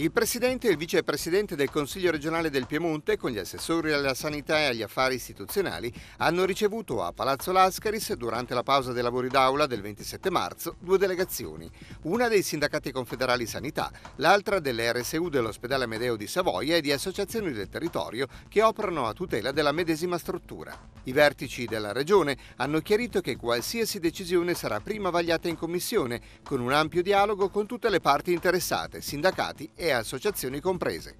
Il Presidente e il Vicepresidente del Consiglio regionale del Piemonte, con gli assessori alla sanità e agli affari istituzionali, hanno ricevuto a Palazzo Lascaris, durante la pausa dei lavori d'aula del 27 marzo, due delegazioni, una dei sindacati confederali sanità, l'altra delle RSU dell'ospedale Medeo di Savoia e di associazioni del territorio che operano a tutela della medesima struttura. I vertici della Regione hanno chiarito che qualsiasi decisione sarà prima vagliata in Commissione, con un ampio dialogo con tutte le parti interessate, sindacati e associazioni comprese.